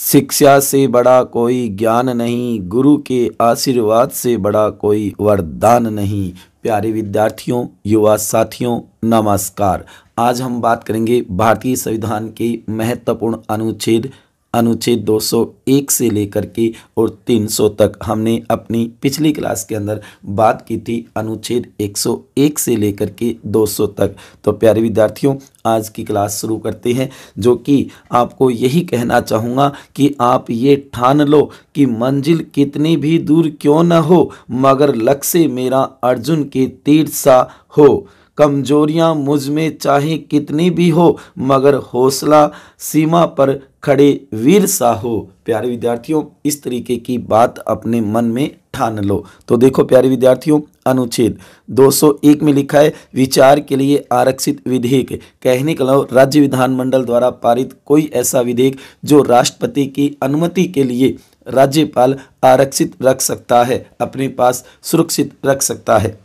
शिक्षा से बड़ा कोई ज्ञान नहीं गुरु के आशीर्वाद से बड़ा कोई वरदान नहीं प्यारे विद्यार्थियों युवा साथियों नमस्कार आज हम बात करेंगे भारतीय संविधान के महत्वपूर्ण अनुच्छेद अनुच्छेद 201 से लेकर के और 300 तक हमने अपनी पिछली क्लास के अंदर बात की थी अनुच्छेद 101 से लेकर के 200 तक तो प्यारे विद्यार्थियों आज की क्लास शुरू करते हैं जो कि आपको यही कहना चाहूँगा कि आप ये ठान लो कि मंजिल कितनी भी दूर क्यों न हो मगर लक्ष्य मेरा अर्जुन के तीर सा हो कमजोरियां मुझ में चाहे कितनी भी हो मगर हौसला सीमा पर खड़े वीर सा हो प्यारे विद्यार्थियों इस तरीके की बात अपने मन में ठान लो तो देखो प्यारे विद्यार्थियों अनुच्छेद 201 में लिखा है विचार के लिए आरक्षित विधेयक कहने का राज्य विधानमंडल द्वारा पारित कोई ऐसा विधेयक जो राष्ट्रपति की अनुमति के लिए राज्यपाल आरक्षित रख सकता है अपने पास सुरक्षित रख सकता है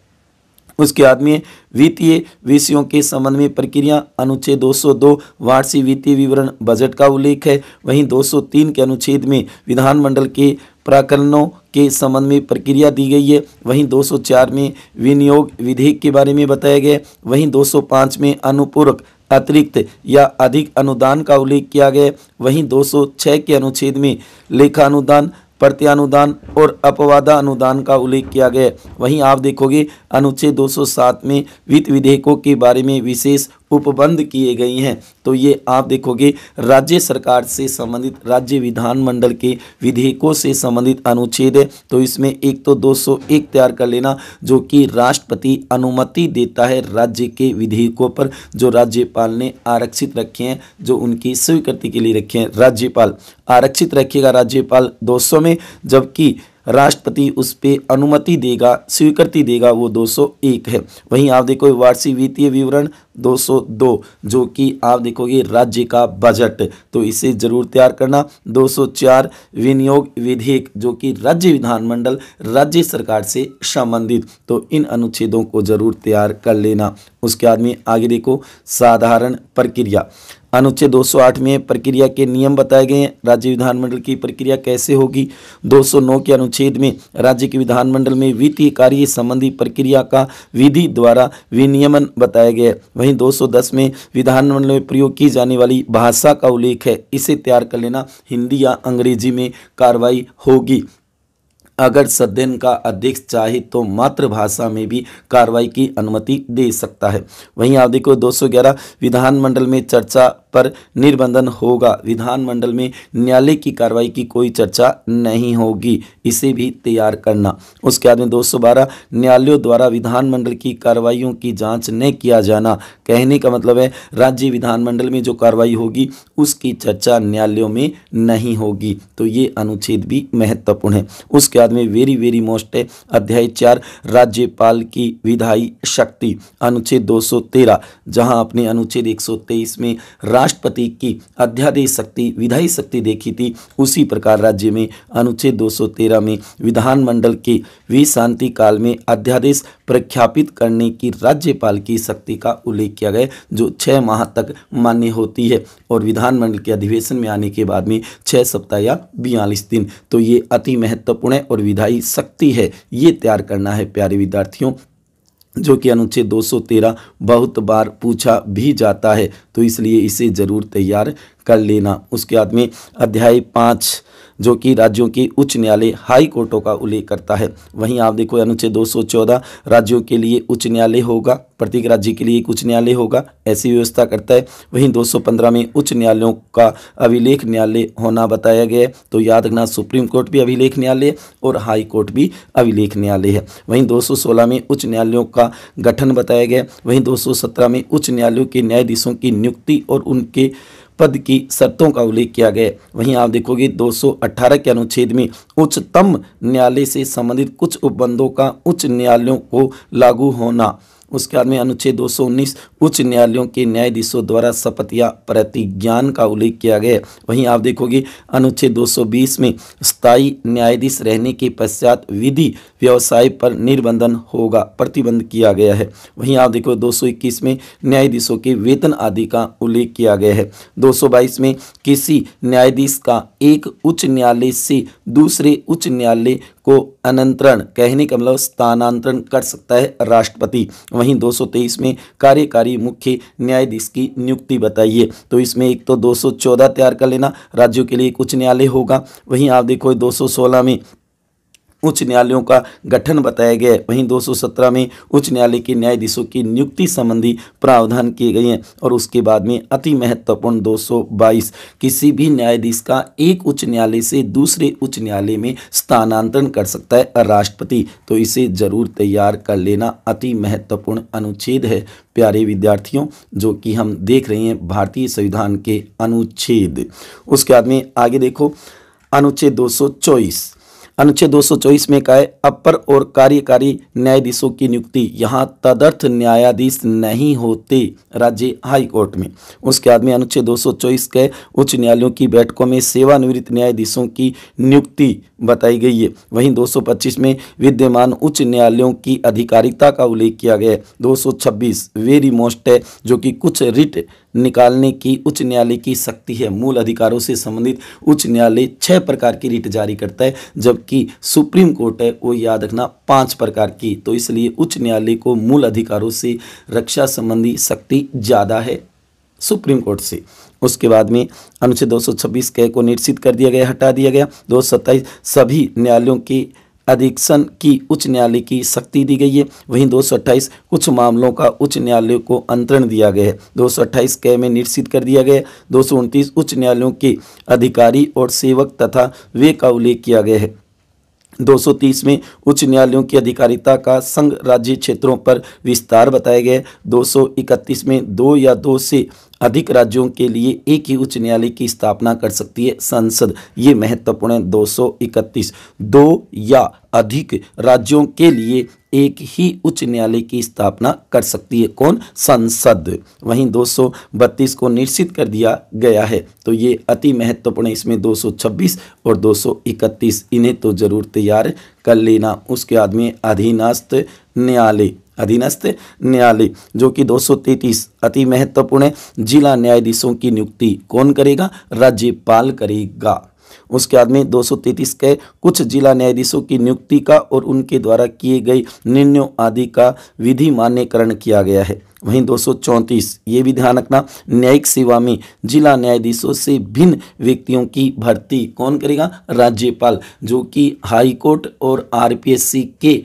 उसके आदमी वित्तीय विषयों के संबंध में प्रक्रिया अनुच्छेद 202 वार्षिक वित्तीय विवरण बजट का उल्लेख है वहीं 203 के अनुच्छेद में विधानमंडल के प्रकरणों के संबंध में प्रक्रिया दी गई है वहीं 204 में विनियोग विधेयक के बारे में बताया गया वहीं 205 में अनुपूरक अतिरिक्त या अधिक अनुदान का उल्लेख किया गया वहीं 206 के अनुच्छेद में लेखानुदान प्रत्यानुदान और अपवादा अनुदान का उल्लेख किया गया वहीं आप देखोगे अनुच्छेद 207 में वित्त विधेयकों के बारे में विशेष उपबंध किए गए हैं तो ये आप देखोगे राज्य सरकार से संबंधित राज्य विधानमंडल के विधेयकों से संबंधित अनुच्छेद है तो इसमें एक तो 201 तैयार कर लेना जो कि राष्ट्रपति अनुमति देता है राज्य के विधेयकों पर जो राज्यपाल ने आरक्षित रखे हैं जो उनकी स्वीकृति के लिए रखे हैं राज्यपाल आरक्षित रखेगा राज्यपाल दो में जबकि राष्ट्रपति उस पर अनुमति देगा स्वीकृति देगा वो 201 है वहीं आप देखो वार्षिक वित्तीय विवरण 202 जो कि आप देखोगे राज्य का बजट तो इसे जरूर तैयार करना 204 विनियोग विधेयक जो कि राज्य विधानमंडल राज्य सरकार से संबंधित तो इन अनुच्छेदों को जरूर तैयार कर लेना उसके आदमी आगे देखो साधारण प्रक्रिया अनुच्छेद 208 में प्रक्रिया के नियम बताए गए हैं राज्य विधानमंडल की प्रक्रिया कैसे होगी 209 के अनुच्छेद में राज्य के विधानमंडल में वित्तीय कार्य संबंधी प्रक्रिया का विधि द्वारा विनियमन बताया गया है वहीं 210 में विधानमंडल में प्रयोग की जाने वाली भाषा का उल्लेख है इसे तैयार कर लेना हिंदी या अंग्रेजी में कार्रवाई होगी अगर सदन का अध्यक्ष चाहे तो मातृभाषा में भी कार्रवाई की अनुमति दे सकता है वहीं आप देखो दो विधानमंडल में चर्चा पर निर्बंधन होगा विधानमंडल में न्यायालय की कार्रवाई की कोई चर्चा नहीं होगी इसे भी तैयार करना उसके बाद में दो न्यायालयों द्वारा विधानमंडल की कार्रवाइयों की जांच न किया जाना कहने का मतलब है राज्य विधानमंडल में जो कार्रवाई होगी उसकी चर्चा न्यायालयों में नहीं होगी तो ये अनुच्छेद भी महत्वपूर्ण है उसके बाद में वेरी वेरी मोस्ट है अध्याय चार राज्यपाल की विधायी शक्ति अनुच्छेद दो सौ तेरह जहां अपने अनुच्छेद एक सौ तेईस में राज्य राष्ट्रपति की अध्यादेश शक्ति विधायी शक्ति देखी थी उसी प्रकार राज्य में अनुच्छेद 213 में विधानमंडल के वे शांति काल में अध्यादेश प्रख्यापित करने की राज्यपाल की शक्ति का उल्लेख किया गया जो छः माह तक मान्य होती है और विधानमंडल के अधिवेशन में आने के बाद में छः सप्ताह या बयालीस दिन तो ये अति महत्वपूर्ण है और विधायी शक्ति है ये तैयार करना है प्यारे विद्यार्थियों जो कि अनुच्छेद 213 बहुत बार पूछा भी जाता है तो इसलिए इसे ज़रूर तैयार कर लेना उसके बाद में अध्याय पाँच जो कि राज्यों के उच्च न्यायालय हाई कोर्टों का उल्लेख करता है वहीं आप देखो अनुच्छेद चौदह राज्यों के लिए उच्च न्यायालय होगा प्रत्येक राज्य के लिए एक उच्च न्यायालय होगा ऐसी व्यवस्था करता है वहीं 215 में उच्च न्यायालयों का अभिलेख न्यायालय होना बताया गया है तो याद रखना सुप्रीम कोर्ट भी अभिलेख न्यायालय और हाई कोर्ट भी अभिलेख न्यायालय है वहीं 216 में उच्च न्यायालयों का गठन बताया गया वहीं 217 में उच्च न्यायालयों के न्यायाधीशों की नियुक्ति और उनके पद की शर्तों का उल्लेख किया गया वहीं आप देखोगे 218 के अनुच्छेद में उच्चतम न्यायालय से संबंधित कुछ उपबंधों का उच्च न्यायालयों को लागू होना उसके बाद में अनुच्छेद दो उच्च न्यायालयों के न्यायाधीशों द्वारा शपथ या प्रतिज्ञान का उल्लेख किया गया वहीं आप देखोगे अनुच्छेद 220 में स्थायी न्यायाधीश रहने के पश्चात विधि व्यवसाय पर निर्बंधन होगा प्रतिबंध किया गया है वहीं आप देखो 221 में न्यायाधीशों के वेतन आदि का उल्लेख किया गया है 222 में किसी न्यायाधीश का एक उच्च न्यायालय से दूसरे उच्च न्यायालय को अनंतरण कहने का मतलब स्थानांतरण कर सकता है राष्ट्रपति वहीं 223 में कार्यकारी मुख्य न्यायाधीश की नियुक्ति बताइए तो इसमें एक तो 214 तैयार कर लेना राज्यों के लिए कुछ न्यायालय होगा वहीं आप देखो 216 में उच्च न्यायालयों का गठन बताया गया है वहीं 217 में उच्च न्यायालय के न्यायाधीशों की नियुक्ति संबंधी प्रावधान किए गए हैं और उसके बाद में अति महत्वपूर्ण 222 किसी भी न्यायाधीश का एक उच्च न्यायालय से दूसरे उच्च न्यायालय में स्थानांतरण कर सकता है राष्ट्रपति तो इसे जरूर तैयार कर लेना अति महत्वपूर्ण अनुच्छेद है प्यारे विद्यार्थियों जो कि हम देख रहे हैं भारतीय संविधान के अनुच्छेद उसके बाद में आगे देखो अनुच्छेद दो अनुच्छेद 224 में कहे अपर और कार्यकारी न्यायाधीशों की नियुक्ति यहाँ तदर्थ न्यायाधीश नहीं होते राज्य हाई कोर्ट में उसके बाद में अनुच्छेद 224 के उच्च न्यायालयों की बैठकों में सेवानिवृत्त न्यायाधीशों की नियुक्ति बताई गई है वहीं 225 में विद्यमान उच्च न्यायालयों की आधिकारिकता का उल्लेख किया गया है 226 वेरी मोस्ट है जो कि कुछ रिट निकालने की उच्च न्यायालय की शक्ति है मूल अधिकारों से संबंधित उच्च न्यायालय छः प्रकार की रिट जारी करता है जबकि सुप्रीम कोर्ट है वो याद रखना पाँच प्रकार की तो इसलिए उच्च न्यायालय को मूल अधिकारों से रक्षा संबंधी शक्ति ज़्यादा है सुप्रीम कोर्ट से उसके बाद में अनुच्छेद 226 के को निरसित कर दिया गया हटा दिया गया दो सभी न्यायालयों की अधीक्षण की उच्च न्यायालय की शक्ति दी गई है वहीं दो कुछ मामलों का उच्च न्यायालय को अंतरण दिया गया है दो के में निरसित कर दिया गया दो उच्च न्यायालयों के अधिकारी और सेवक तथा वे का उल्लेख किया गया है 230 में उच्च न्यायालयों की अधिकारिता का संघ राज्य क्षेत्रों पर विस्तार बताया गया 231 में दो या दो से अधिक राज्यों के लिए एक ही उच्च न्यायालय की स्थापना कर सकती है संसद ये महत्वपूर्ण है दो दो या अधिक राज्यों के लिए एक ही उच्च न्यायालय की स्थापना कर सकती है कौन संसद वहीं 232 को निश्चित कर दिया गया है तो ये अति महत्वपूर्ण इसमें 226 और 231 इन्हें तो जरूर तैयार कर लेना उसके बाद में अधीनस्थ न्यायालय अधीनस्थ न्यायालय जो कि 233 अति महत्वपूर्ण जिला न्यायाधीशों की नियुक्ति कौन करेगा राज्यपाल करेगा उसके बाद में 233 के कुछ जिला न्यायाधीशों की नियुक्ति का और उनके द्वारा किए गए निर्णयों आदि का विधि मान्यकरण किया गया है वहीं 234 ये भी ध्यान रखना न्यायिक सेवा में जिला न्यायाधीशों से भिन्न व्यक्तियों की भर्ती कौन करेगा राज्यपाल जो कि हाईकोर्ट और आरपीएससी के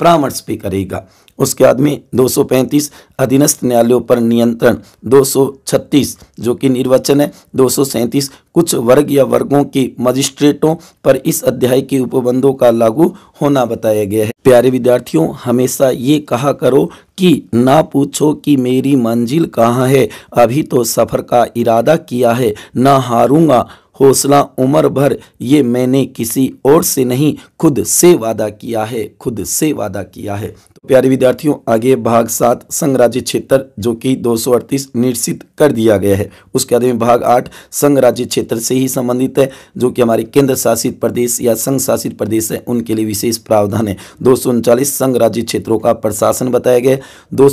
परामर्श पे करेगा उसके बाद में 235 अधीनस्थ न्यायालयों पर नियंत्रण 236 जो कि निर्वाचन है 237 कुछ वर्ग या वर्गों के मजिस्ट्रेटों पर इस अध्याय के उपबंधों का लागू होना बताया गया है प्यारे विद्यार्थियों हमेशा ये कहा करो कि ना पूछो कि मेरी मंजिल कहाँ है अभी तो सफ़र का इरादा किया है ना हारूंगा हौसला उम्र भर ये मैंने किसी और से नहीं खुद से वादा किया है खुद से वादा किया है प्यारे विद्यार्थियों आगे भाग सात संघ राज्य क्षेत्र जो कि दो निश्चित कर दिया गया है उसके बाद में भाग आठ संघ राज्य क्षेत्र से ही संबंधित है जो कि हमारे केंद्र शासित प्रदेश या संघ शासित प्रदेश है उनके लिए विशेष प्रावधान है दो संघ राज्य क्षेत्रों का प्रशासन बताया गया दो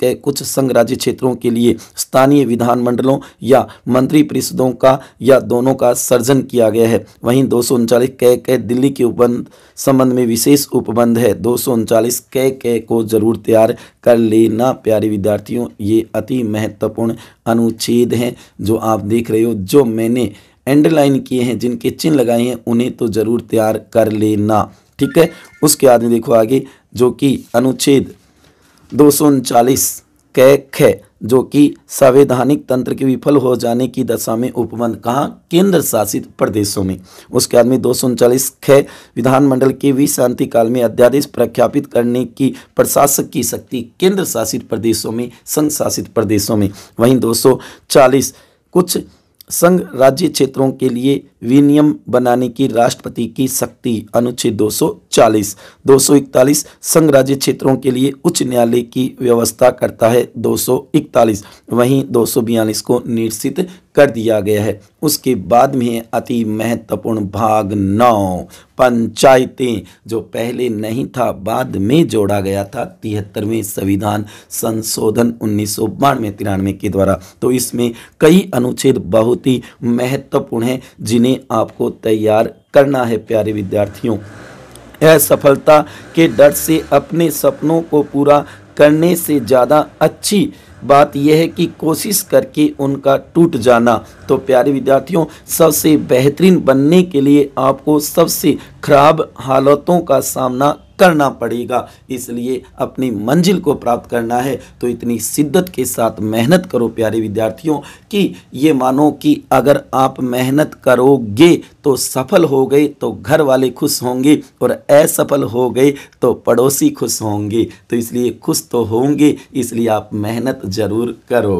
के कुछ संघ राज्य क्षेत्रों के लिए स्थानीय विधानमंडलों या मंत्री परिषदों का या दोनों का सर्जन किया गया है वहीं दो सौ के दिल्ली के उपबंध संबंध में विशेष उपबंध है दो सौ के सके को ज़रूर तैयार कर लेना प्यारे विद्यार्थियों ये अति महत्वपूर्ण अनुच्छेद हैं जो आप देख रहे हो जो मैंने एंडरलाइन किए हैं जिनके चिन्ह लगाए हैं उन्हें तो ज़रूर तैयार कर लेना ठीक है उसके बाद में देखो आगे जो कि अनुच्छेद दो सौ उनचालीस कै ख जो कि संवैधानिक तंत्र के विफल हो जाने की दशा में उपवन कहाँ केंद्र शासित प्रदेशों में उसके बाद में दो सौ उनचालीस ख विधानमंडल के भी शांति काल में अध्यादेश प्रख्यापित करने की प्रशासक की शक्ति केंद्र शासित प्रदेशों में संघ शासित प्रदेशों में वहीं दो सौ चालीस कुछ संघ राज्य क्षेत्रों के लिए विनियम बनाने की राष्ट्रपति की शक्ति अनुच्छेद 240 241 संघ राज्य क्षेत्रों के लिए उच्च न्यायालय की व्यवस्था करता है 241 वहीं 242 को निर्सित कर दिया गया है उसके बाद में अति महत्वपूर्ण भाग नौ पंचायतें जो पहले नहीं था बाद में जोड़ा गया था तिहत्तरवें संविधान संशोधन उन्नीस सौ बानवे तिरानवे के द्वारा तो इसमें कई अनुच्छेद बहुत ही महत्वपूर्ण हैं जिन्हें में आपको तैयार करना है प्यारे विद्यार्थियों असफलता के डर से अपने सपनों को पूरा करने से ज़्यादा अच्छी बात यह है कि कोशिश करके उनका टूट जाना तो प्यारे विद्यार्थियों सबसे बेहतरीन बनने के लिए आपको सबसे खराब हालतों का सामना करना पड़ेगा इसलिए अपनी मंजिल को प्राप्त करना है तो इतनी शिद्दत के साथ मेहनत करो प्यारे विद्यार्थियों कि ये मानो कि अगर आप मेहनत करोगे तो सफल हो गए तो घर वाले खुश होंगे और असफल हो गए तो पड़ोसी खुश होंगे तो इसलिए खुश तो होंगे इसलिए आप मेहनत ज़रूर करो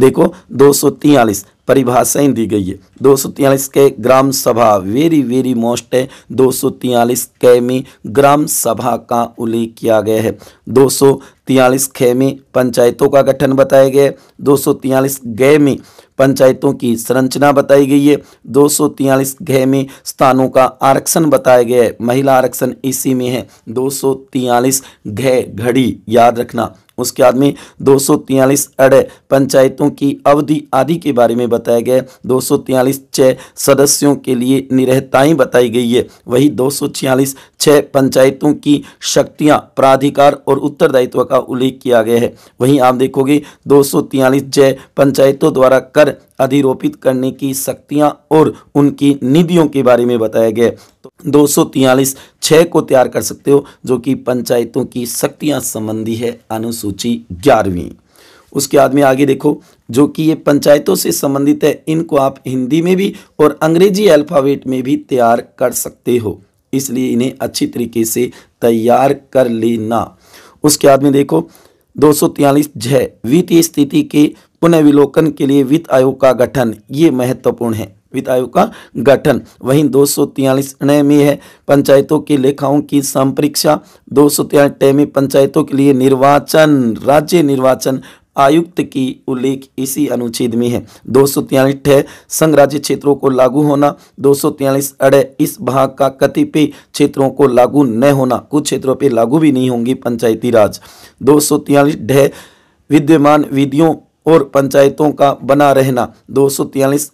देखो दो सौ दी गई है दो सौ के ग्राम सभा वेरी वेरी मोस्ट है दो सौ तियालीस ग्राम सभा का उल्लेख किया गया है दो सौ तियालीस पंचायतों का गठन बताया गया है दो सौ तियालीस गैमी पंचायतों की संरचना बताई गई है दो सौ तियालीस स्थानों का आरक्षण बताया गया है महिला आरक्षण इसी में है दो सौ घड़ी याद रखना उसके बाद में दो अड़े पंचायतों की अवधि आदि के बारे में बताया गया दो सौ सदस्यों के लिए निरहताएँ बताई गई है वही दो सौ पंचायतों की शक्तियां प्राधिकार और उत्तरदायित्व का उल्लेख किया गया है वहीं आप देखोगे दो सौ जय पंचायतों द्वारा कर अधिरोपित करने की शक्तियाँ और उनकी निधियों के बारे में बताया गया तो दो सौ को तैयार कर सकते हो जो कि पंचायतों की शक्तियाँ संबंधी है अनुसूची ग्यारहवीं उसके बाद में आगे देखो जो कि ये पंचायतों से संबंधित है इनको आप हिंदी में भी और अंग्रेजी अल्फावेट में भी तैयार कर सकते हो इसलिए इन्हें अच्छी तरीके से तैयार कर लेना उसके बाद में देखो दो सौ वित्तीय स्थिति के पुनर्विलोकन के लिए वित्त आयोग का गठन ये महत्वपूर्ण है वित्त आयोग का गठन वहीं दो सौ तियालीस में है पंचायतों के लेखाओं की संपरीक्षा दो सौ तिरानवे में पंचायतों के लिए निर्वाचन राज्य निर्वाचन आयुक्त की उल्लेख इसी अनुच्छेद में है दो सौ तिरानवे संघ राज्य क्षेत्रों को लागू होना दो सौ तिरालीस अड़े इस भाग का कतिपय क्षेत्रों को लागू न होना कुछ क्षेत्रों पर लागू भी नहीं होंगी पंचायती राज दो सौ तिरालीस विद्यमान विधियों और पंचायतों का बना रहना दो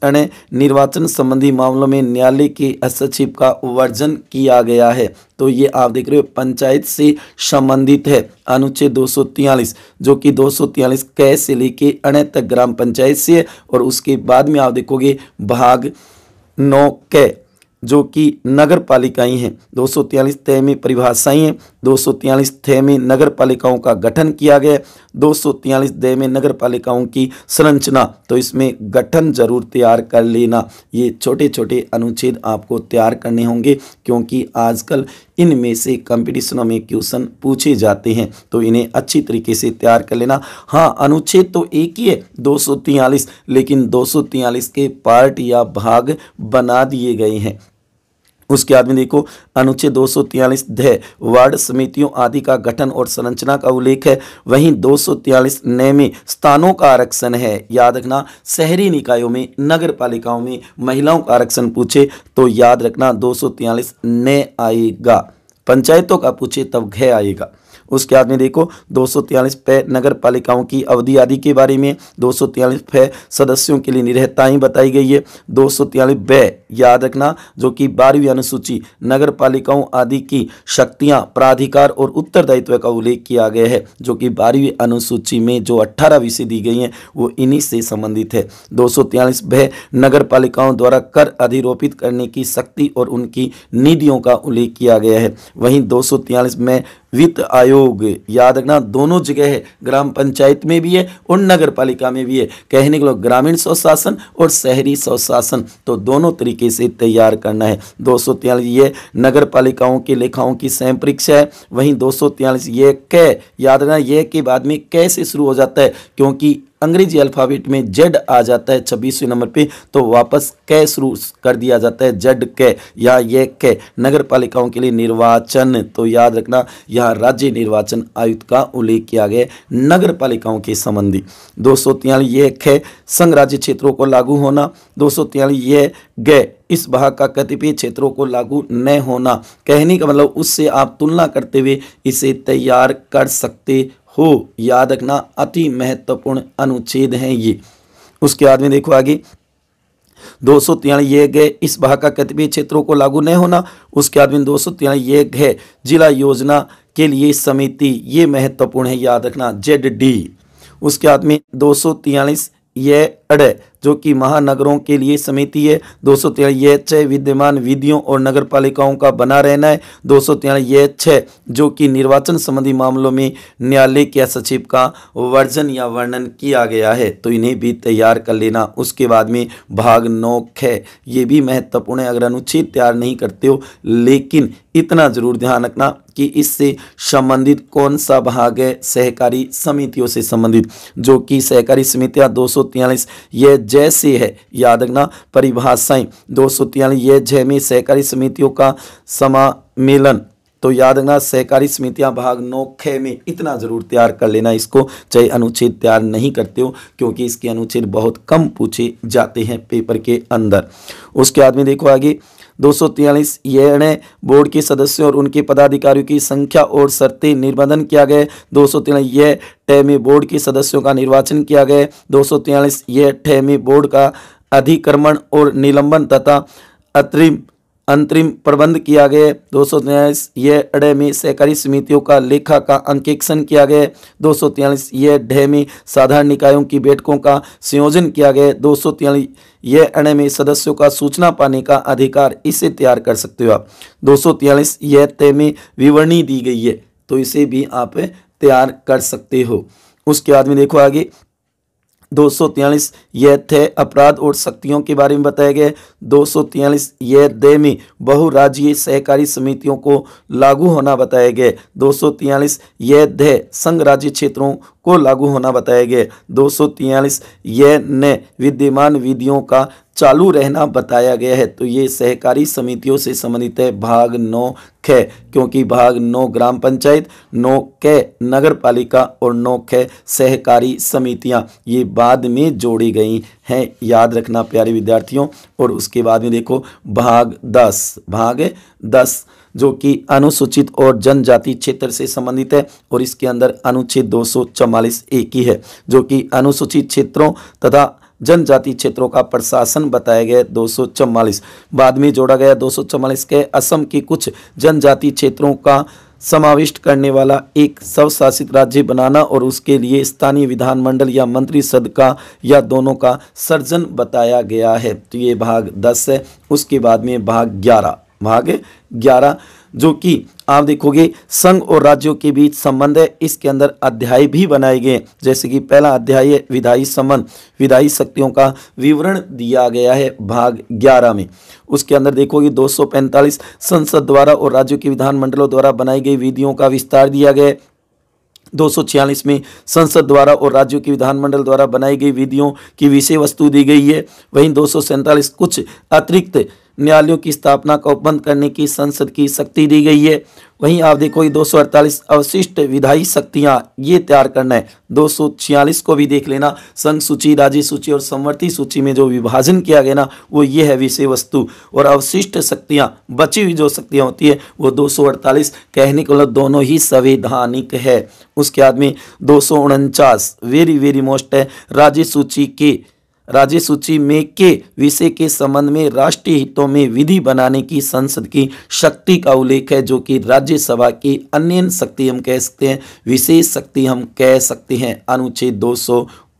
अन्य निर्वाचन संबंधी मामलों में न्यायालय के हस्तक्षेप का वर्जन किया गया है तो ये आप देख रहे हो पंचायत से संबंधित है अनुच्छेद दो जो कि दो कै से लेके अण तक ग्राम पंचायत से और उसके बाद में आप देखोगे भाग नौ कै जो कि नगर पालिकाएँ हैं दो सौ तय में परिभाषाएँ हैं दो सौ तय में नगर पालिकाओं का गठन किया गया दो दे में नगर पालिकाओं की संरचना तो इसमें गठन जरूर तैयार कर लेना ये छोटे छोटे अनुच्छेद आपको तैयार करने होंगे क्योंकि आजकल इनमें से कंपटीशनों में क्वेश्चन पूछे जाते हैं तो इन्हें अच्छी तरीके से तैयार कर लेना हाँ अनुच्छेद तो एक ही है दो लेकिन दो के पार्ट या भाग बना दिए गए हैं उसके में देखो अनुच्छेद दो सौ वार्ड समितियों आदि का गठन और संरचना का उल्लेख है वहीं दो सौ में स्थानों का आरक्षण है याद रखना शहरी निकायों में नगर पालिकाओं में महिलाओं का आरक्षण पूछे तो याद रखना दो सौ तियालीस आएगा पंचायतों का पूछे तब घ आएगा उसके बाद में देखो दो सौ नगर पालिकाओं की अवधि आदि के बारे में दो सौ सदस्यों के लिए निरहताएँ बताई गई है दो सौ याद रखना जो कि बारहवीं अनुसूची नगर पालिकाओं आदि की शक्तियाँ प्राधिकार और उत्तरदायित्व का उल्लेख किया गया है जो कि बारहवीं अनुसूची में जो अट्ठारह विषय दी गई हैं वो इन्हीं से संबंधित है दो सौ नगर पालिकाओं द्वारा कर अधिरोपित करने की शक्ति और उनकी नीतियों का उल्लेख किया गया है वहीं दो में वित्त आयोग याद रखना दोनों जगह है ग्राम पंचायत में भी है और नगर पालिका में भी है कहने के लोग ग्रामीण स्वशासन और शहरी स्वशासन तो दोनों तरीके से तैयार करना है दो ये नगर पालिकाओं के लेखाओं की स्वयं परीक्षा है वहीं दो ये क याद रखना यह के बाद में कैसे शुरू हो जाता है क्योंकि अंग्रेजी अल्फ़ाबेट में जेड आ जाता है छब्बीसवें नंबर पे तो वापस कै शुरू कर दिया जाता है जेड कै या ये कै नगर पालिकाओं के लिए निर्वाचन तो याद रखना यहाँ राज्य निर्वाचन आयुक्त का उल्लेख किया गया नगर पालिकाओं के संबंधी दो सौ तियालीस ये खे संघ राज्य क्षेत्रों को लागू होना दो सौ तियालीस ये गए इस भाग का कतिपय क्षेत्रों को लागू न होना कहने का मतलब उससे आप तुलना करते हुए इसे तैयार कर सकते हो याद रखना अति महत्वपूर्ण अनुच्छेद है ये उसके बाद में देखो आगे दो सौ तिरानवे गए इस भाग का कतिपय क्षेत्रों को लागू नहीं होना उसके बाद में दो सौ तिरानवे गए जिला योजना के लिए समिति ये महत्वपूर्ण है याद रखना जेड डी उसके बाद में दो सौ तिहालीस ये अड़े जो कि महानगरों के लिए समिति है दो सौ छः विद्यमान विधियों और नगर पालिकाओं का बना रहना है दो सौ छः जो कि निर्वाचन संबंधी मामलों में न्यायालय या सचिव का वर्जन या वर्णन किया गया है तो इन्हें भी तैयार कर लेना उसके बाद में भाग नौ है ये भी महत्वपूर्ण है अगर अनुच्छेद तैयार नहीं करते हो लेकिन इतना ज़रूर ध्यान रखना कि इससे संबंधित कौन सा भाग है सहकारी समितियों से संबंधित जो कि सहकारी समितियां दो यह जैसे है याद रखना परिभाषाएं दो यह जय में सहकारी समितियों का समामेलन तो याद रखना सहकारी समितियां भाग नौ खे में इतना ज़रूर तैयार कर लेना इसको चाहे अनुच्छेद तैयार नहीं करते हो क्योंकि इसके अनुच्छेद बहुत कम पूछे जाते हैं पेपर के अंदर उसके बाद में देखो आगे दो ये निर्णय बोर्ड के सदस्यों और उनके पदाधिकारियों की संख्या और शर्ती निर्बंधन किया गया दो सौ ये ठहमी बोर्ड के सदस्यों का निर्वाचन किया गया दो सौ ये ठहमी बोर्ड का अधिक्रमण और निलंबन तथा अतरिम अंतरिम प्रबंध किया गया दो सौ तैयलीस ये अडेमी सहकारी समितियों का लेखा का अंकेक्षण किया गया दो सौ तैयलीस ये डेमी साधारण निकायों की बैठकों का संयोजन किया गया दो सौ तैयलीस ये अडेमी सदस्यों का सूचना पाने का अधिकार इसे तैयार कर सकते हो आप दो सौ तैयलीस यह विवरणी दी गई है तो इसे भी आप तैयार कर सकते हो उसके बाद में देखो आगे दो सौ यह थे अपराध और शक्तियों के बारे में बताया गया दो सौ यह दे में बहुराज्यीय सहकारी समितियों को लागू होना बताया गया दो सौ यह दे संघ राज्य क्षेत्रों को लागू होना बताया गया दो सौ यह ने विद्यमान विधियों का चालू रहना बताया गया है तो ये सहकारी समितियों से संबंधित है भाग नौ ख क्योंकि भाग नौ ग्राम पंचायत नौ क नगर पालिका और नौ ख सहकारी समितियां ये बाद में जोड़ी गई हैं याद रखना प्यारे विद्यार्थियों और उसके बाद में देखो भाग दस भाग दस जो कि अनुसूचित और जनजाति क्षेत्र से संबंधित है और इसके अंदर अनुच्छेद दो सौ ए की है जो कि अनुसूचित क्षेत्रों तथा जनजाति क्षेत्रों का प्रशासन बताया गया दो बाद में जोड़ा गया दो के असम की कुछ जनजाति क्षेत्रों का समाविष्ट करने वाला एक स्वशासित राज्य बनाना और उसके लिए स्थानीय विधानमंडल या मंत्री सद का या दोनों का सर्जन बताया गया है तो ये भाग दस है उसके बाद में भाग ग्यारह भाग ग्यारह जो कि आप देखोगे संघ और राज्यों के बीच संबंध है इसके अंदर अध्याय भी बनाए गए जैसे कि पहला अध्याय है विधायी संबंध विधायी शक्तियों का विवरण दिया गया है भाग 11 में उसके अंदर देखोगे 245 संसद द्वारा और राज्यों के विधानमंडलों द्वारा बनाई गई विधियों का विस्तार दिया गया है दो में संसद द्वारा और राज्यों के विधानमंडल द्वारा बनाई गई विधियों की विषय वस्तु दी गई है वहीं दो कुछ अतिरिक्त न्यायालयों की स्थापना को बंद करने की संसद की शक्ति दी गई है वहीं आप देखो ये दो अवशिष्ट विधायी शक्तियां ये तैयार करना है दो को भी देख लेना संघ सूची राज्य सूची और समवर्ती सूची में जो विभाजन किया गया ना वो ये है विषय वस्तु और अवशिष्ट शक्तियां बची हुई जो शक्तियां होती है वो दो कहने के मतलब दोनों ही संवैधानिक है उसके बाद में दो वेरी वेरी मोस्ट है राज्य सूची के राज्य सूची में के विषय के संबंध में राष्ट्रीय हितों में विधि बनाने की संसद की शक्ति का उल्लेख है जो कि राज्यसभा की अन्य शक्ति हम कह सकते हैं विशेष शक्ति हम कह सकते हैं अनुच्छेद दो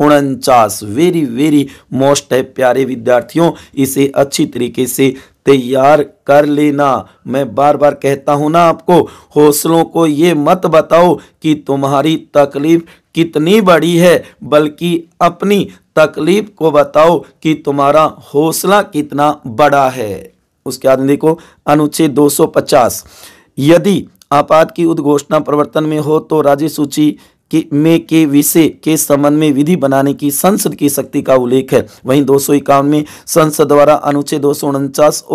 उनचास वेरी वेरी मोस्ट है प्यारे विद्यार्थियों इसे अच्छी तरीके से तैयार कर लेना मैं बार बार कहता हूँ ना आपको हौसलों को ये मत बताओ कि तुम्हारी तकलीफ कितनी बड़ी है बल्कि अपनी तकलीफ को बताओ कि तुम्हारा हौसला कितना बड़ा है उसके बाद देखो अनुच्छेद 250 यदि आपात की उद्घोषणा प्रवर्तन में हो तो राज्य सूची के में के विषय के संबंध में विधि बनाने की संसद की शक्ति का उल्लेख है वहीं दो सौ में संसद द्वारा अनुच्छेद दो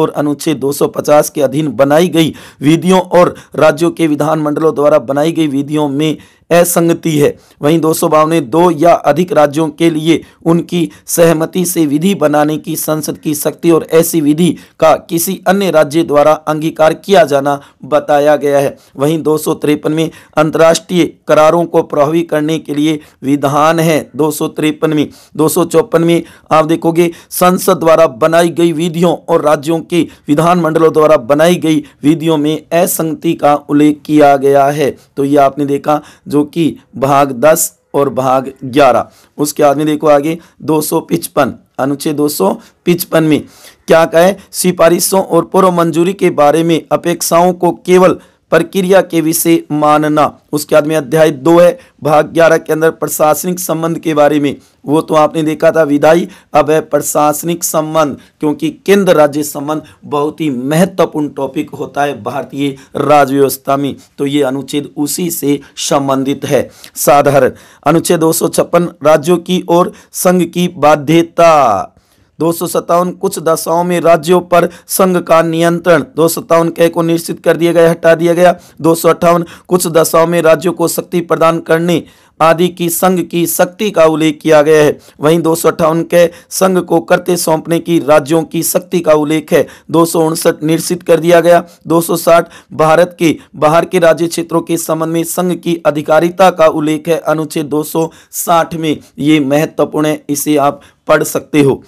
और अनुच्छेद 250 के अधीन बनाई गई विधियों और राज्यों के विधानमंडलों द्वारा बनाई गई विधियों में असंगति है वहीं दो सौ बावन दो या अधिक राज्यों के लिए उनकी सहमति से विधि बनाने की संसद की शक्ति और ऐसी विधि का किसी अन्य राज्य द्वारा अंगीकार किया जाना बताया गया है वहीं दो में अंतर्राष्ट्रीय करारों को प्रभावी करने के लिए विधान है दो में दो में आप देखोगे संसद द्वारा बनाई गई विधियों और राज्यों के विधानमंडलों द्वारा बनाई गई विधियों में असंगति का उल्लेख किया गया है तो ये आपने देखा जो कि भाग दस और भाग ग्यारह उसके बाद में देखो आगे दो सौ पिचपन अनुच्छेद दो सौ पिचपन में क्या कहे सिफारिशों और पूर्व मंजूरी के बारे में अपेक्षाओं को केवल प्रक्रिया के विषय मानना उसके बाद में अध्याय दो है भाग ग्यारह के अंदर प्रशासनिक संबंध के बारे में वो तो आपने देखा था विदाई अब है प्रशासनिक संबंध क्योंकि केंद्र राज्य संबंध बहुत ही महत्वपूर्ण टॉपिक होता है भारतीय राज्य व्यवस्था में तो ये अनुच्छेद उसी से संबंधित है साधारण अनुच्छेद दो राज्यों की और संघ की बाध्यता दो कुछ दशाओं में राज्यों पर संघ का नियंत्रण दो के को निश्चित कर दिया गया हटा दिया गया दो कुछ दशाओं में राज्यों को शक्ति प्रदान करने आदि की संघ की शक्ति का उल्लेख किया गया है वहीं दो के संघ को करते सौंपने की राज्यों की शक्ति का उल्लेख है दो निश्चित कर दिया गया 260 भारत के बाहर के राज्य क्षेत्रों के संबंध में संघ की अधिकारिता का उल्लेख है अनुच्छेद 260 में ये महत्वपूर्ण है इसे आप पढ़ सकते हो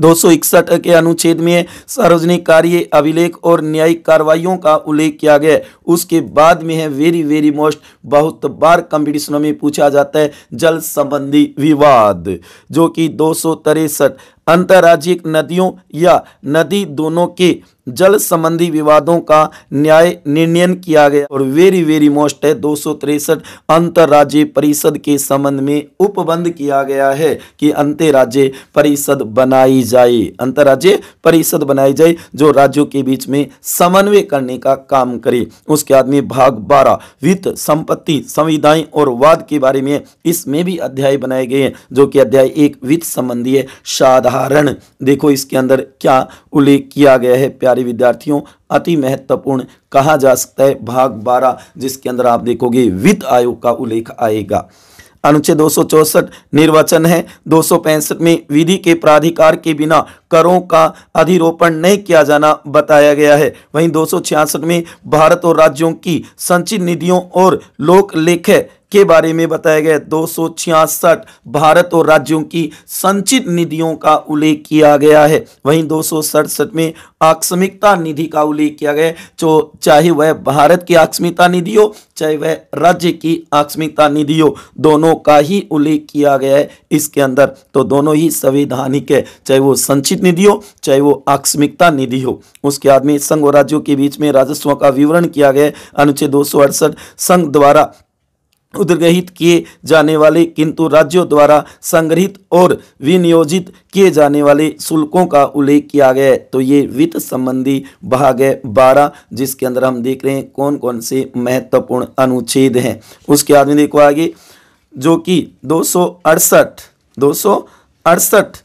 दो के अनुच्छेद में सार्वजनिक कार्य अभिलेख और न्यायिक कार्रवाइयों का उल्लेख किया गया उसके बाद में है वेरी वेरी मोस्ट बहुत बार कंपटीशनों में पूछा जाता है जल संबंधी विवाद जो कि दो अंतर्राज्यिक नदियों या नदी दोनों के जल संबंधी विवादों का न्याय निर्णयन किया गया और वेरी वेरी मोस्ट है दो सौ तिरसठ परिषद के संबंध में उपबंध किया गया है कि अंतरराज्य परिषद बनाई जाए अंतरराज्य परिषद बनाई जाए जो राज्यों के बीच में समन्वय करने का काम करे उसके बाद में भाग बारह वित्त संपत्ति संविधाएं और वाद के बारे में इसमें भी अध्याय बनाए गए हैं जो कि अध्याय एक वित्त संबंधी है साधारण उदाहरण देखो इसके अंदर क्या उल्लेख किया गया है प्यारे विद्यार्थियों अति महत्वपूर्ण कहा जा सकता है भाग बारह जिसके अंदर आप देखोगे वित्त आयोग का उल्लेख आएगा अनुच्छेद दो निर्वचन है दो में विधि के प्राधिकार के बिना करों का अधिरोपण नहीं किया जाना बताया गया है वहीं दो में भारत और राज्यों की संचित निधियों और लोक लेखे के बारे में बताया गया दो भारत और राज्यों की संचित निधियों का उल्लेख किया गया है वहीं दो में आकस्मिकता निधि का उल्लेख किया गया जो चाहे वह भारत की आकस्मिकता निधि हो चाहे वह राज्य की आकस्मिकता निधि हो दोनों का ही उल्लेख किया गया है इसके अंदर तो दोनों ही संवैधानिक है चाहे वो संचित निधि हो चाहे वो आकस्मिकता निधि हो उसके बाद में संघ और राज्यों के बीच में राजस्व का विवरण किया गया अनुच्छेद दो संघ द्वारा उद्ग्रहित किए जाने वाले किंतु राज्यों द्वारा संग्रहित और विनियोजित किए जाने वाले शुल्कों का उल्लेख किया गया है तो ये वित्त संबंधी भाग है बारह जिसके अंदर हम देख रहे हैं कौन कौन से महत्वपूर्ण अनुच्छेद हैं उसके बाद में देखो आगे जो कि दो सौ अड़सठ दो सौ अड़सठ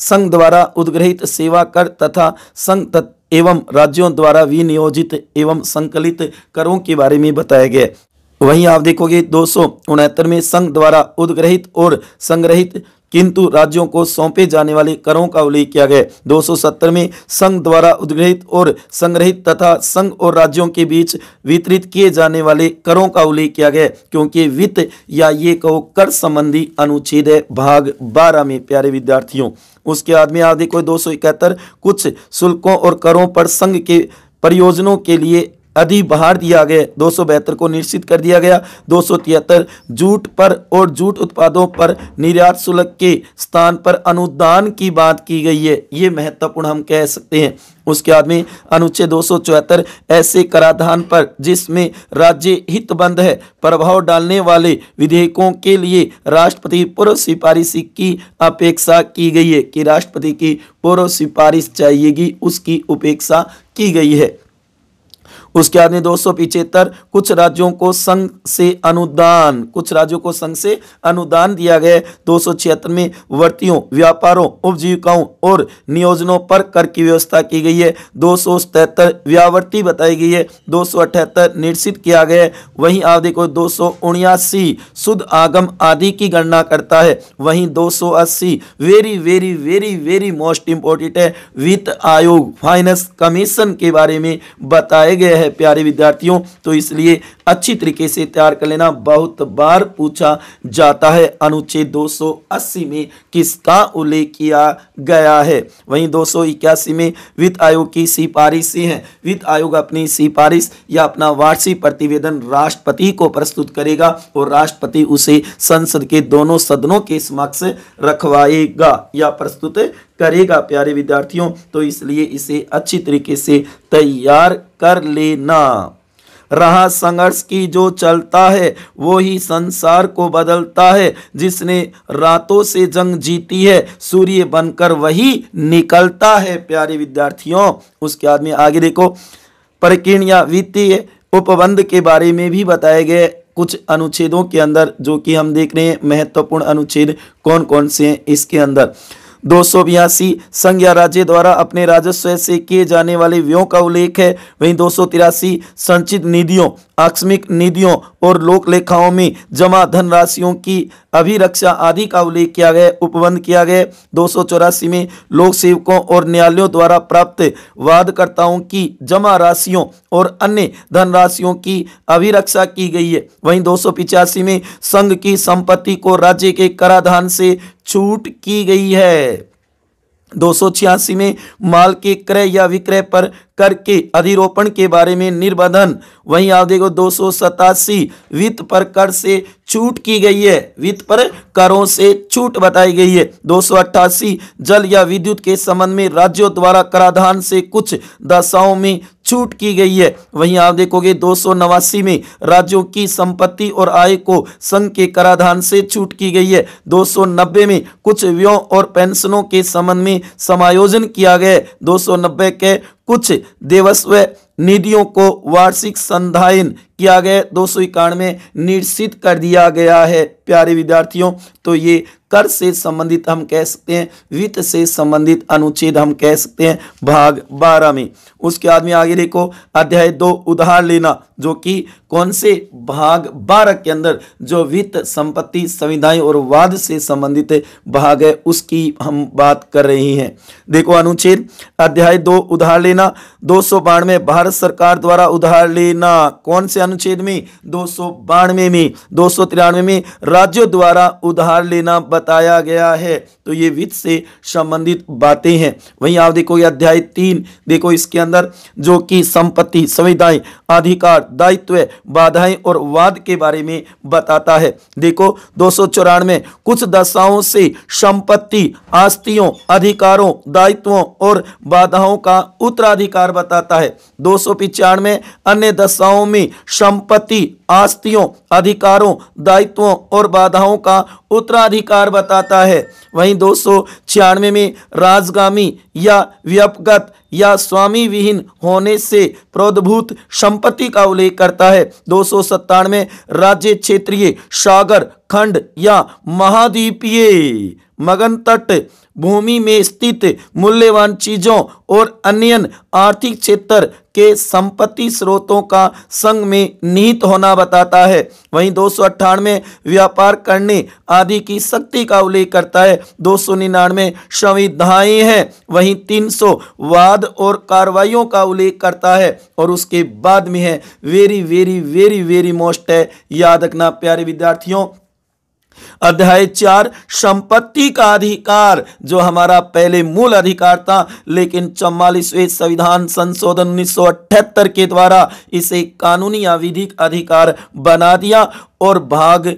संघ द्वारा उद्ग्रहित सेवा कर तथा संघ एवं राज्यों द्वारा विनियोजित एवं संकलित करों के बारे में बताया गया वहीं आप देखोगे दो में संघ द्वारा उद्ग्रहित और संग्रहित किंतु राज्यों को सौंपे जाने वाले करों का उल्लेख किया गया दो सौ सत्तर में संघ द्वारा उद्ग्रहित और संग्रहित तथा संघ और राज्यों के बीच वितरित किए जाने वाले करों का उल्लेख किया गया क्योंकि वित्त या ये कहो कर संबंधी अनुच्छेद है भाग बारह में प्यारे विद्यार्थियों उसके बाद में आदि कोई दो कुछ शुल्कों और करों पर संघ के परियोजनों के लिए अधि बहार दिया गया दो को निश्चित कर दिया गया दो जूट पर और जूट उत्पादों पर निर्यात शुल्क के स्थान पर अनुदान की बात की गई है ये महत्वपूर्ण हम कह सकते हैं उसके बाद में अनुच्छेद दो ऐसे कराधान पर जिसमें राज्य बंद है प्रभाव डालने वाले विधेयकों के लिए राष्ट्रपति पूर्व सिफारिश की अपेक्षा की गई है कि राष्ट्रपति की पूर्व सिफारिश चाहिएगी उसकी उपेक्षा की गई है उसके बाद में दो कुछ राज्यों को संघ से अनुदान कुछ राज्यों को संघ से अनुदान दिया गया दो में वर्तियों व्यापारों उपजीविकाओं और नियोजनों पर कर की व्यवस्था की गई है दो व्यावर्ती बताई गई है दो निश्चित किया गया है वहीं आप देखो दो शुद्ध आगम आदि की गणना करता है वहीं 280 very very very very most important है वित्त आयोग फाइनेंस कमीशन के बारे में बताए गए है प्यारे विद्यार्थियों तो इसलिए अच्छी तरीके से तैयार कर लेना बहुत बार पूछा जाता है अनुच्छेद 280 में किसका उल्लेख किया गया है वहीं 281 में वित्त आयोग की सिफारिश है वित्त आयोग अपनी सिफारिश या अपना वार्षिक प्रतिवेदन राष्ट्रपति को प्रस्तुत करेगा और राष्ट्रपति उसे संसद के दोनों सदनों के समक्ष रखवाएगा या प्रस्तुत करेगा प्यारे विद्यार्थियों तो इसलिए इसे अच्छी तरीके से तैयार कर लेना रहा संघर्ष की जो चलता है वो ही संसार को बदलता है जिसने रातों से जंग जीती है सूर्य बनकर वही निकलता है प्यारे विद्यार्थियों उसके बाद में आगे देखो प्रकीर्ण या वित्तीय उपबंध के बारे में भी बताए गए कुछ अनुच्छेदों के अंदर जो कि हम देख रहे हैं महत्वपूर्ण अनुच्छेद कौन कौन से हैं इसके अंदर दो सौ बयासी संज्ञा राज्य द्वारा अपने राजस्व से किए जाने वाले व्ययों का उल्लेख है वहीं दो सौ तिरासी संचित निधियों आकस्मिक निधियों और लोक लेखाओं में जमा धनराशियों की अभिरक्षा आदि का उल्लेख किया गया उपबंध किया गया दो सौ चौरासी में लोक सेवकों और न्यायालयों द्वारा प्राप्त वादकर्ताओं की जमा राशियों और अन्य धनराशियों की अभिरक्षा की गई है वहीं दो में संघ की संपत्ति को राज्य के कराधान से छूट की गई है दो में माल के क्रय या विक्रय पर कर के अधिरोपण के बारे में निर्बंधन वहीं आप देखो दो वित्त पर कर से छूट की गई है वित्त पर करों से छूट बताई गई है दो जल या विद्युत के संबंध में राज्यों द्वारा कराधान से कुछ दशाओं में छूट की गई है वहीं आप देखोगे दो में राज्यों की संपत्ति और आय को संघ के कराधान से छूट की गई है 290 में कुछ व्ययों और पेंशनों के संबंध में समायोजन किया गया है 290 के कुछ देवस्व निधियों को वार्षिक संधायन किया गया दो सौ इक्यानवे निश्चित कर दिया गया है प्यारे विद्यार्थियों तो ये कर से संबंधित हम कह सकते हैं वित्त से संबंधित अनुच्छेद हम कह सकते हैं भाग बारह में उसके बाद में आगे देखो अध्याय दो उधार लेना जो कि कौन से भाग बारह के अंदर जो वित्त संपत्ति संविधाएं और वाद से संबंधित भाग है उसकी हम बात कर रहे हैं देखो अनुच्छेद अध्याय दो उधार लेना दो सौ बानवे भारत सरकार द्वारा उधार लेना कौन से अनुच्छेद में दो में दो में राज्यों द्वारा उधार लेना बताया गया है तो ये वित्त से संबंधित बातें हैं वहीं आप देखोगे अध्याय तीन देखो इसके अंदर जो कि संपत्ति संविधाएं अधिकार दायित्व बाधाएं और वाद के बारे में बताता है देखो दो में कुछ दशाओं से संपत्ति आस्तियों अधिकारों दायित्वों और बाधाओं का उत्तराधिकार बताता है दो अन्य दशाओं में संपत्ति आस्तियों अधिकारों दायित्वों और बाधाओं का उत्तराधिकार बताता है वहीं दो में राजगामी या व्यपगत या स्वामी विहीन होने से प्रोद्भूत संपत्ति का उल्लेख करता है दो में राज्य क्षेत्रीय सागर खंड या महाद्वीपीय मगन तट भूमि में स्थित मूल्यवान चीजों और अन्य आर्थिक क्षेत्र के संपत्ति स्रोतों का संग में निहित होना बताता है वहीं दो व्यापार करने आदि की शक्ति का उल्लेख करता है दो सौ निन्यानवे संविधाएं हैं वहीं तीन सौ वाद और कार्रवाइयों का उल्लेख करता है और उसके बाद में है very very very very most है याद रखना प्यारे विद्यार्थियों अध्याय चार संपत्ति का अधिकार जो हमारा पहले मूल अधिकार था लेकिन चौवालीसवें संविधान संशोधन उन्नीस के द्वारा इसे कानूनी या विधिक अधिकार बना दिया और भाग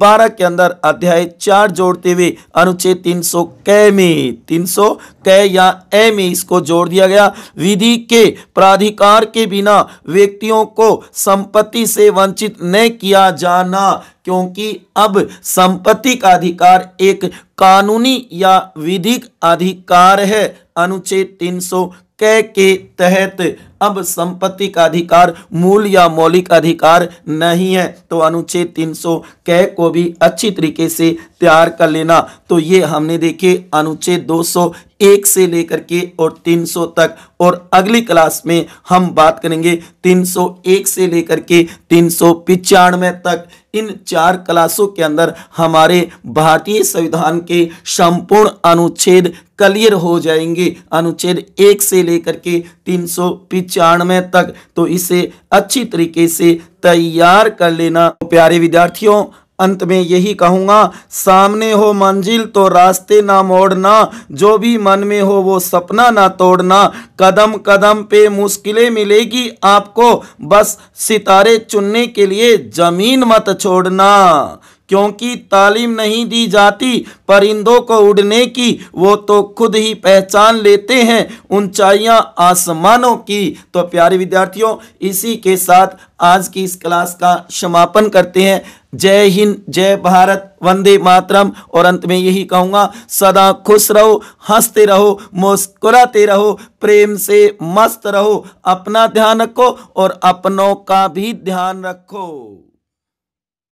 बारह के अंदर अध्याय चार जोड़ते हुए अनुच्छेद तीन सौ कै में तीन सौ कै या ए में इसको जोड़ दिया गया विधि के प्राधिकार के बिना व्यक्तियों को संपत्ति से वंचित न किया जाना क्योंकि अब संपत्ति का अधिकार एक कानूनी या विधिक अधिकार है अनुच्छेद तीन सौ कै के तहत अब संपत्ति का अधिकार मूल या मौलिक अधिकार नहीं है तो अनुच्छेद 300 कै को भी अच्छी तरीके से तैयार कर लेना तो ये हमने देखे अनुच्छेद 201 से लेकर के और 300 तक और अगली क्लास में हम बात करेंगे 301 से लेकर के तीन सौ तक इन चार क्लासों के अंदर हमारे भारतीय संविधान के संपूर्ण अनुच्छेद क्लियर हो जाएंगे अनुच्छेद एक से लेकर के तीन सौ पिचानवे तक तो इसे अच्छी तरीके से तैयार कर लेना प्यारे विद्यार्थियों अंत में यही कहूँगा सामने हो मंजिल तो रास्ते ना मोड़ना जो भी मन में हो वो सपना ना तोड़ना कदम कदम पे मुश्किलें मिलेगी आपको बस सितारे चुनने के लिए ज़मीन मत छोड़ना क्योंकि तालीम नहीं दी जाती परिंदों को उड़ने की वो तो खुद ही पहचान लेते हैं ऊंचाइयां आसमानों की तो प्यारे विद्यार्थियों इसी के साथ आज की इस क्लास का समापन करते हैं जय हिंद जय भारत वंदे मातरम और अंत में यही कहूँगा सदा खुश रहो हंसते रहो मुस्कुराते रहो प्रेम से मस्त रहो अपना ध्यान रखो और अपनों का भी ध्यान रखो